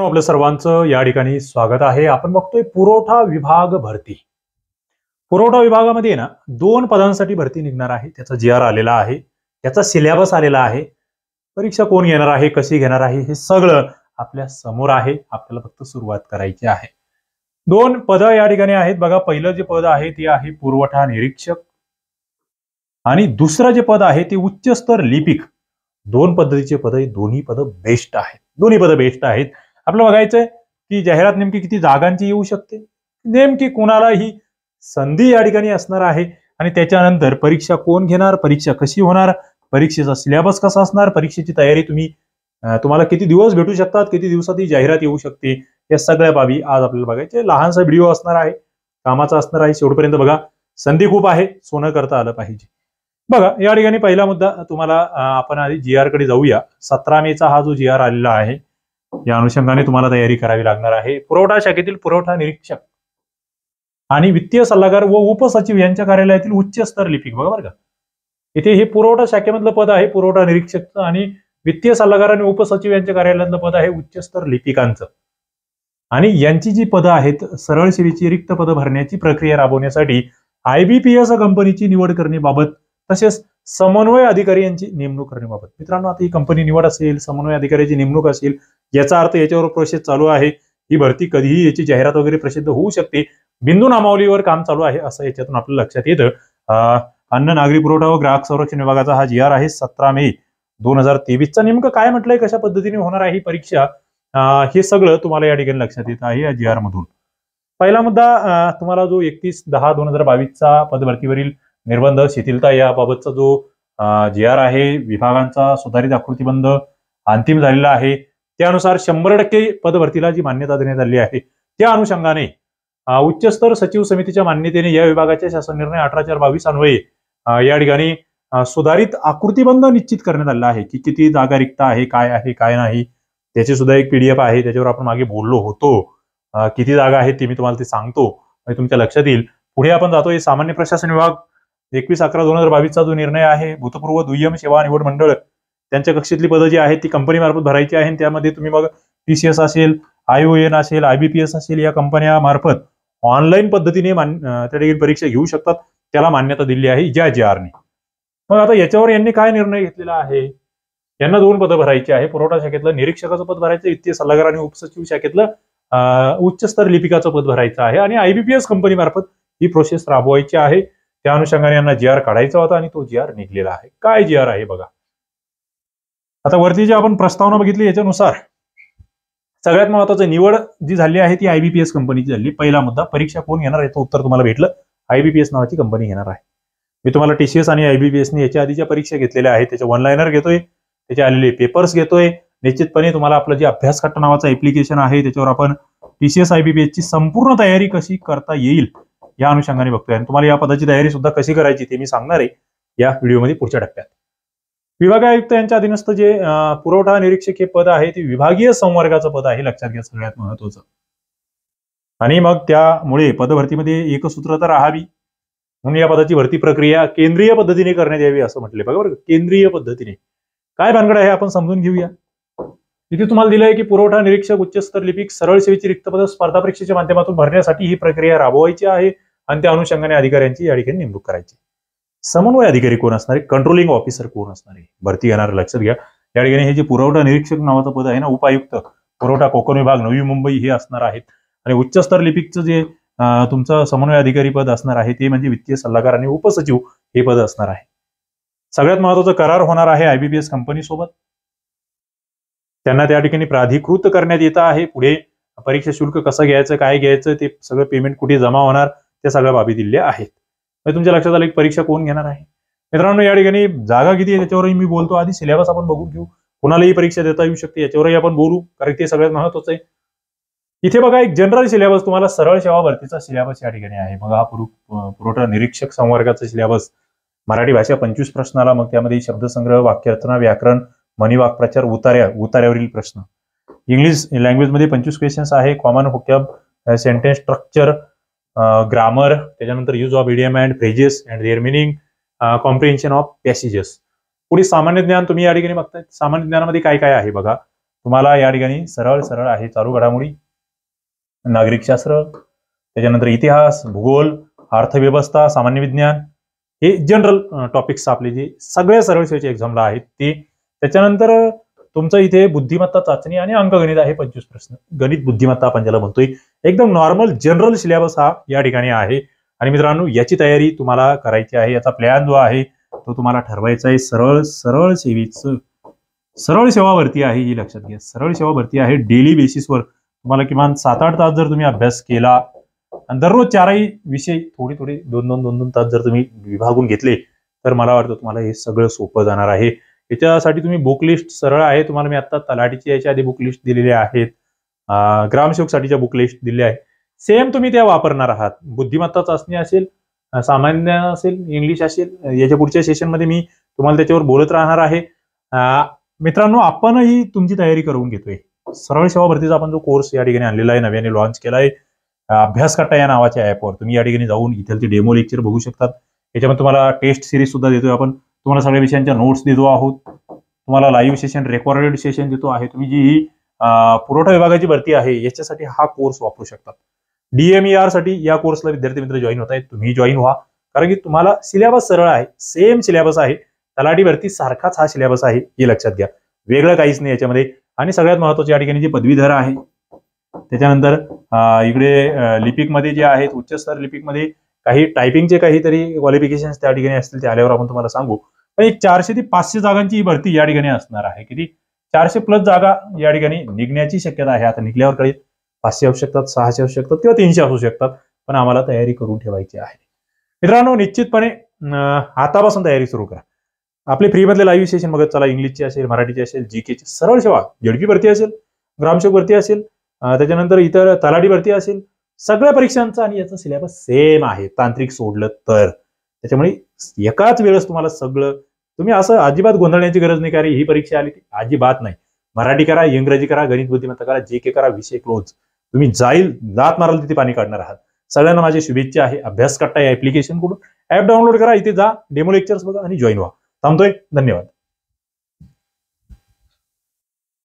आपलं सर्वांचं या ठिकाणी स्वागत आहे आपण बघतोय पुरवठा विभाग भरती पुरवठा विभागामध्ये ना दोन पदांसाठी भरती निघणार आहे त्याचा जी आर आलेला आहे त्याचा सिलेबस आलेला आहे परीक्षा कोण घेणार आहे कशी घेणार आहे हे सगळं आपल्या समोर आहे आपल्याला फक्त सुरुवात करायची आहे दोन पद या ठिकाणी आहेत बघा पहिलं जे पद आहे ते आहे पुरवठा निरीक्षक आणि दुसरं जे पद आहे ते उच्चस्तर लिपिक दोन पद्धतीचे पद दोन्ही पद बेस्ट आहेत दोन्ही पद बेस्ट आहेत आपलं बघायचंय की जाहिरात नेमकी किती जागांची येऊ शकते नेमकी कोणाला ही संधी या ठिकाणी असणार आहे आणि त्याच्यानंतर परीक्षा कोण घेणार परीक्षा कशी होणार परीक्षेचा सिलेबस कसा असणार परीक्षेची तयारी तुम्ही तुम्हाला किती दिवस भेटू शकतात किती दिवसात ही जाहिरात येऊ शकते या सगळ्या बाबी आज आपल्याला बघायचे लहानसा व्हिडिओ असणार आहे कामाचा असणार आहे शेवटपर्यंत बघा संधी खूप आहे सोनं करता आलं पाहिजे बघा या ठिकाणी पहिला मुद्दा तुम्हाला आपण आधी जी कडे जाऊया सतरा मेचा हा जो जी आर आलेला आहे या अनुषंगाने तुम्हाला तयारी करावी लागणार आहे पुरवठा शाखेतील पुरवठा निरीक्षक आणि वित्तीय सल्लागार व उपसचिव यांच्या कार्यालयातील उच्च स्तर लिपिक बघा बरं का इथे हे पुरवठा शाखेमधलं पद आहे पुरवठा निरीक्षकचं आणि वित्तीय सल्लागार आणि उपसचिव यांच्या कार्यालयातलं पद आहे उच्चस्तर लिपिकांचं आणि यांची जी पदं आहेत सरळ सेवेची रिक्त पदं भरण्याची प्रक्रिया राबवण्यासाठी आयबीपीएस कंपनीची निवड करण्याबाबत तसेच समन्वय अधिकारी यांची नेमणूक करण्याबाबत मित्रांनो आता ही कंपनी निवड असेल समन्वय अधिकाऱ्याची नेमणूक असेल याचा अर्थ याच्यावर प्रोसेस चालू आहे ही भरती कधीही याची जाहिरात वगैरे प्रसिद्ध होऊ शकते बिंदू नामावलीवर काम चालू आहे असं याच्यातून आपल्याला लक्षात येतं अन्न नागरी पुरवठा व ग्राहक संरक्षण विभागाचा हा जी आर आहे सतरा मे दोन हजार तेवीसचा नेमकं काय म्हटलंय कशा पद्धतीने होणार आहे ही परीक्षा हे सगळं तुम्हाला या ठिकाणी लक्षात येत आहे या जी आर मधून पहिला मुद्दा तुम्हाला जो एकतीस दहा दोन हजार बावीसचा पदभरतीवरील निर्बंध शिथिलता याबाबतचा जो जी आर आहे विभागांचा सुधारित आकृतीबंध अंतिम झालेला आहे त्यानुसार शंभर टक्के पदभरतीला जी मान्यता देण्यात आली आहे त्या अनुषंगाने उच्चस्तर सचिव समितीच्या मान्यतेने या विभागाचे शासन निर्णय अठरा चार बावीस अन्वये या ठिकाणी सुधारित आकृतीबंध निश्चित करण्यात आला आहे की किती जागा रिक्त आहे काय आहे काय नाही त्याची सुद्धा एक पीडीएफ आहे त्याच्यावर आपण मागे बोललो होतो किती जागा आहे ते मी तुम्हाला ते सांगतो तुमच्या लक्षात येईल पुढे आपण जातो सामान्य प्रशासन विभाग एकवीस अकरा दोन हजार चा जो निर्णय आहे भूतपूर्व दुय्यम सेवा निवड मंडळ त्यांच्या कक्षेतली पदं जी आहेत ती कंपनी मार्फत भरायची आहे त्यामध्ये तुम्ही मग पीसीएस असेल आयओएन असेल आयबीपीएस असेल या कंपन्या मार्फत ऑनलाईन पद्धतीने त्या देखील परीक्षा घेऊ शकतात त्याला मान्यता दिली आहे ज्या जे आरने मग आता याच्यावर यांनी काय निर्णय घेतलेला आहे यांना दोन पदं भरायची आहे पुरवठा शाखेतलं निरीक्षकाचं पद भरायचं वित्तीय सल्लागार आणि उपसचिव शाखेतलं उच्चस्तर लिपिकाचं पद भरायचं आहे आणि आयबीपीएस कंपनी मार्फत ही प्रोसेस राबवायची आहे त्या अनुषंगाने यांना जी आर काढायचा होता आणि तो जी आर निघलेला आहे काय जी आर आहे बघा आता वरती जी आपण प्रस्तावना बघितली याच्यानुसार सगळ्यात महत्वाचं निवड जी झाली आहे ती आयबीपीएस कंपनीची झाली पहिला मुद्दा परीक्षा कोण घेणार याचं उत्तर तुम्हाला भेटलं आयबीपीएस नावाची कंपनी घेणार आहे मी तुम्हाला टीसीएस आणि आयबीपीएसने याच्या आधीच्या परीक्षा घेतलेल्या आहेत त्याच्या ऑनलाईनर घेतोय त्याचे आलेले पेपर्स घेतोय निश्चितपणे तुम्हाला आपलं जे अभ्यासकट्टा नावाचं एप्लिकेशन आहे त्याच्यावर आपण टीसीएस आयबीपीएसची संपूर्ण तयारी कशी करता येईल या अनुषंगाने बघतोय आणि तुम्हाला या पदाची तयारी सुद्धा कशी करायची ते मी सांगणार आहे या व्हिडिओमध्ये पुढच्या टप्प्यात विभागीय आयुक्त यांच्या अधीनस्थ जे पुरवठा निरीक्षक हे पद आहे ते विभागीय संवर्गाचं पद आहे लक्षात घ्या सगळ्यात महत्वाचं आणि मग त्यामुळे पदभरतीमध्ये एकसूत्रता राहावी म्हणून या पदाची भरती प्रक्रिया केंद्रीय पद्धतीने करण्यात यावी असं म्हटले बरोबर केंद्रीय पद्धतीने काय भानगड आहे आपण समजून घेऊया इथे तुम्हाला दिलं आहे की पुरवठा निरीक्षक उच्चस्तर लिपिक सरळ सेवेची पद स्पर्धा परीक्षेच्या माध्यमातून भरण्यासाठी ही प्रक्रिया राबवायची आहे आणि त्या अनुषंगाने अधिकाऱ्यांची या ठिकाणी नेमणूक करायची समन्वय अधिकारी कोण असणार आहे कंट्रोलिंग ऑफिसर कोण असणार आहे भरती येणार लक्षात घ्या या ठिकाणी हे जे पुरवठा निरीक्षक नावाचं पद आहे ना उपायुक्त पुरवठा कोकण विभाग नवी मुंबई हे असणार आहेत आणि उच्चस्तर लिपिकचं जे तुमचं समन्वय अधिकारी पद असणार आहे ते म्हणजे वित्तीय सल्लागार आणि उपसचिव हे पद असणार आहे सगळ्यात महत्वाचा करार होणार आहे आयबीपीएस कंपनी सोबत त्यांना त्या ठिकाणी प्राधिकृत करण्यात येत आहे पुढे परीक्षा शुल्क कसं घ्यायचं काय घ्यायचं ते सगळं पेमेंट कुठे जमा होणार त्या सगळ्या बाबी दिल्या आहेत म्हणजे तुमच्या लक्षात आलं की परीक्षा कोण घेणार आहे मित्रांनो या ठिकाणी जागा किती आहे त्याच्यावरही मी बोलतो आधी सिलेबस आपण बघून घेऊ कोणालाही परीक्षा देता येऊ शकते याच्यावरही आपण बोलू कारण ते सगळ्यात महत्वाचं आहे इथे बघा एक जनरल सिलेबस तुम्हाला सरळ सेवा भरतीचा सिलेबस या ठिकाणी आहे बघा हा पुरवठा निरीक्षक संवर्गाचा सिलेबस मराठी भाषा पंचवीस प्रश्नाला मग त्यामध्ये शब्दसंग्रह वाक्यरचना व्याकरण मनी प्रचार उतार्या उतार्यावरील प्रश्न इंग्लिश लँग्वेजमध्ये पंचवीस क्वेश्चन्स आहे common hookup sentence structure grammar त्याच्यानंतर use of idiom and phrases and their meaning comprehension of passages पुढे सामान्य ज्ञान तुम्ही या ठिकाणी बघताय सामान्य ज्ञानामध्ये काय काय आहे बघा तुम्हाला या ठिकाणी सरळ सरळ आहे चालू घडामोडी शास्त्र त्याच्यानंतर इतिहास भूगोल अर्थव्यवस्था सामान्य विज्ञान हे जनरल टॉपिक्स आपले जे सगळ्या सरळ एक्झामला आहेत ते त्याच्यानंतर तुमचं इथे बुद्धिमत्ता चाचणी आणि अंकगणित आहे पंचवीस प्रश्न गणित बुद्धिमत्ता आपण ज्याला म्हणतोय एकदम नॉर्मल जनरल सिलेबस हा या ठिकाणी आहे आणि मित्रांनो याची तयारी तुम्हाला करायची आहे याचा प्लॅन जो आहे तो तुम्हाला ठरवायचा आहे सरळ सरळ सेवेचं सरळ सेवा भरती आहे ही लक्षात घ्या सरळ सेवा भरती आहे डेली बेसिसवर तुम्हाला किमान सात आठ तास जर तुम्ही अभ्यास केला आणि दररोज चारही विषय थोडी थोडी दोन दोन दोन दोन तास जर तुम्ही विभागून घेतले तर मला वाटतं तुम्हाला हे सगळं सोपं जाणार आहे याच्यासाठी तुम्ही बुक लिस्ट सरळ आहे तुम्हाला मी आता तलाठीची याच्या आधी बुक लिस्ट दिलेल्या आहेत साठीच्या बुक लिस्ट दिल्या आहे सेम तुम्ही त्या वापरणार आहात बुद्धिमत्ता चाचणी असेल सामान्य असेल इंग्लिश असेल याच्या पुढच्या सेशनमध्ये मी तुम्हाला त्याच्यावर बोलत राहणार आहे मित्रांनो आपणही तुमची तयारी करून घेतोय सरळ सेवा भरतीचा आपण जो कोर्स या ठिकाणी आणलेला आहे नव्याने लॉन्च केला आहे अभ्यास कट्टा या नावाच्या ऍपवर तुम्ही या ठिकाणी जाऊन इथे डेमो लेक्चर बघू शकतात याच्यामध्ये तुम्हाला टेस्ट सिरीज सुद्धा देतोय आपण तुम्हाला सगळ्या विषयांच्या नोट्स देतो आहोत तुम्हाला लाईव्ह सेशन रेकॉर्डेड सेशन देतो आहे तुम्ही जी पुरवठा विभागाची भरती आहे याच्यासाठी हा कोर्स वापरू शकता डीएमईआर e साठी या कोर्सला विद्यार्थी मित्र जॉईन होत आहेत तुम्ही जॉईन व्हा कारण की तुम्हाला सिलेबस सरळ आहे सेम सिलेबस आहे तलाठी भरती सारखाच हा सिलेबस आहे हे लक्षात घ्या वेगळं काहीच नाही याच्यामध्ये आणि सगळ्यात महत्वाचं या ठिकाणी जे पदवीधर आहे त्याच्यानंतर इकडे लिपिक लिपिकमध्ये जे आहेत लिपिक लिपिकमध्ये काही टायपिंगचे काहीतरी क्वालिफिकेशन त्या ठिकाणी असतील ते आल्यावर आपण तुम्हाला सांगू पण एक चारशे ते पाचशे जागांची ही भरती या ठिकाणी असणार आहे किती चारशे प्लस जागा या ठिकाणी निघण्याची शक्यता आहे आता निघल्यावर काही पाचशे असू शकतात सहाशे असू शकतात किंवा तीनशे असू शकतात पण आम्हाला तयारी करून ठेवायची आहे मित्रांनो निश्चितपणे आतापासून तयारी सुरू करा आपले फ्रीमधले लाईव्ह सेशन बघत चला इंग्लिशची असेल मराठीची असेल जी केची सरळ सेवा झडकी भरती असेल ग्रामसेवक भरती असेल त्याच्यानंतर इतर तलाठी भरती असेल सगळ्या परीक्षांचा आणि याचा सिलेबस सेम आहे तांत्रिक सोडलं तर त्याच्यामुळे एकाच वेळेस तुम्हाला सगळं तुम्ही असं अजिबात गोंधळण्याची गरज नाही कारण ही परीक्षा आली ती अजिबात नाही मराठी करा इंग्रजी करा गणित बुद्धिमत्ता करा जे के करा विषय क्लोज तुम्ही जाईल जात माराल तिथे पाणी काढणार आहात सगळ्यांना माझी शुभेच्छा आहे अभ्यास करता या ऍप्लिकेशन कडून ऍप डाउनलोड करा इथे जा डेमो लेक्चर्स बघा आणि जॉईन व्हा थांबतोय धन्यवाद